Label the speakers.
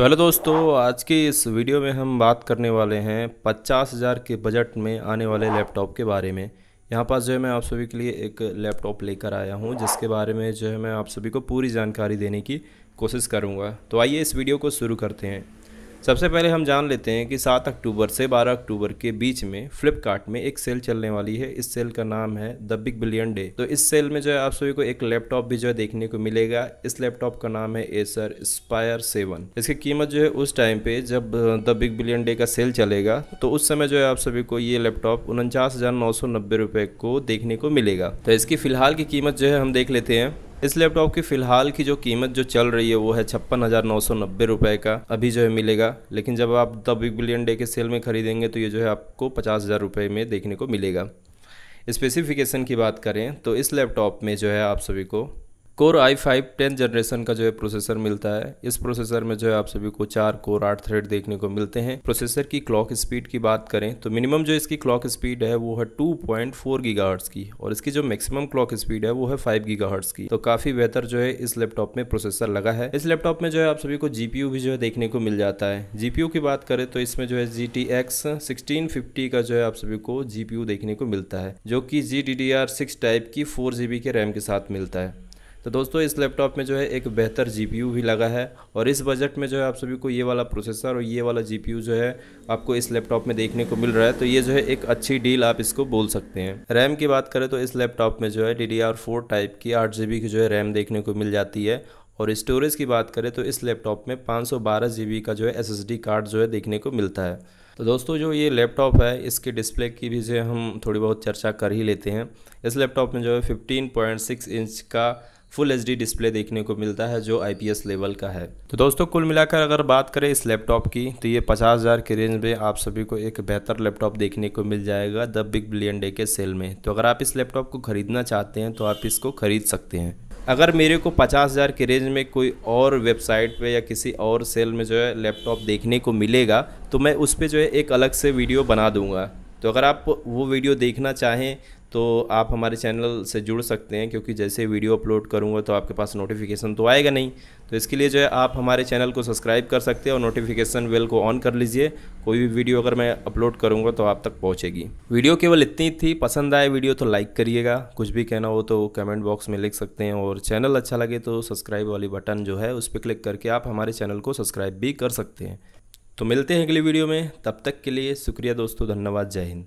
Speaker 1: तो हेलो दोस्तों आज के इस वीडियो में हम बात करने वाले हैं पचास हज़ार के बजट में आने वाले लैपटॉप के बारे में यहाँ पास जो है मैं आप सभी के लिए एक लैपटॉप लेकर आया हूँ जिसके बारे में जो है मैं आप सभी को पूरी जानकारी देने की कोशिश करूँगा तो आइए इस वीडियो को शुरू करते हैं सबसे पहले हम जान लेते हैं कि 7 अक्टूबर से 12 अक्टूबर के बीच में फ्लिपकार्ट में एक सेल चलने वाली है इस सेल का नाम है द बिग बिलियन डे तो इस सेल में जो है आप सभी को एक लैपटॉप भी जो है देखने को मिलेगा इस लैपटॉप का नाम है एसर स्पायर सेवन इसकी कीमत जो है उस टाइम पे जब द बिग बिलियन डे का सेल चलेगा तो उस समय जो है आप सभी को ये लैपटॉप उनचास को देखने को मिलेगा तो इसकी फिलहाल की कीमत जो है हम देख लेते हैं इस लैपटॉप की फ़िलहाल की जो कीमत जो चल रही है वो है छप्पन हज़ार नौ सौ नब्बे रुपये का अभी जो है मिलेगा लेकिन जब आप द बिग बिलियन डे के सेल में खरीदेंगे तो ये जो है आपको पचास हज़ार रुपये में देखने को मिलेगा स्पेसिफिकेशन की बात करें तो इस लैपटॉप में जो है आप सभी को core I five ten generation का जो है प्रोसेसर मिलता है इस प्रोसेसर में जो है आप सभी को चार कोर आठ थ्रेड देखने को मिलते हैं प्रोसेसर की क्लॉक स्पीड की बात करें तो मिनिमम जो इसकी क्लॉक स्पीड है वो है टू पॉइंट फोर हर्ट्स की और इसकी जो मैक्सिमम क्लॉक स्पीड है वो है फाइव गीगाहर्ट्स की तो काफी बेहतर जो है इस लैपटॉप में प्रोसेसर लगा है इस लैपटॉप में जो है आप सभी को जीपीयू भी जो है देखने को मिल जाता है जीपीयू की बात करें तो इसमें जो है G T X sixteen fifty का जो है आप सभी को जीपीयू देखने को मिलता है जो की G D D R six type की फोर जीबी के रैम के साथ मिलता है तो दोस्तों इस लैपटॉप में जो है एक बेहतर जी भी लगा है और इस बजट में जो है आप सभी को ये वाला प्रोसेसर और ये वाला जी जो है आपको इस लैपटॉप में देखने को मिल रहा है तो ये जो है एक अच्छी डील आप इसको बोल सकते हैं रैम की बात करें तो इस लैपटॉप में जो है डी टाइप की आठ की जो है रैम देखने को मिल जाती है और स्टोरेज की बात करें तो इस लैपटॉप में पाँच सौ का जो है एस कार्ड जो है देखने को मिलता है तो दोस्तों जो ये लैपटॉप है इसके डिस्प्ले की भी जो हम थोड़ी बहुत चर्चा कर ही लेते हैं इस लैपटॉप में जो है 15.6 इंच का फुल एच डिस्प्ले देखने को मिलता है जो आई लेवल का है तो दोस्तों कुल मिलाकर अगर बात करें इस लैपटॉप की तो ये पचास हज़ार के रेंज में आप सभी को एक बेहतर लैपटॉप देखने को मिल जाएगा द बिग बिलियन डे के सेल में तो अगर आप इस लैपटॉप को ख़रीदना चाहते हैं तो आप इसको ख़रीद सकते हैं अगर मेरे को पचास हज़ार के रेंज में कोई और वेबसाइट पे या किसी और सेल में जो है लैपटॉप देखने को मिलेगा तो मैं उस पर जो है एक अलग से वीडियो बना दूंगा तो अगर आप वो वीडियो देखना चाहें तो आप हमारे चैनल से जुड़ सकते हैं क्योंकि जैसे वीडियो अपलोड करूँगा तो आपके पास नोटिफिकेशन तो आएगा नहीं तो इसके लिए जो है आप हमारे चैनल को सब्सक्राइब कर सकते हैं और नोटिफिकेशन बेल को ऑन कर लीजिए कोई भी वीडियो अगर मैं अपलोड करूँगा तो आप तक पहुँचेगी वीडियो केवल इतनी थी पसंद आए वीडियो तो लाइक करिएगा कुछ भी कहना हो तो कमेंट बॉक्स में लिख सकते हैं और चैनल अच्छा लगे तो सब्सक्राइब वाली बटन जो है उस पर क्लिक करके आप हमारे चैनल को सब्सक्राइब भी कर सकते हैं तो मिलते हैं अगली वीडियो में तब तक के लिए शुक्रिया दोस्तों धन्यवाद जय हिंद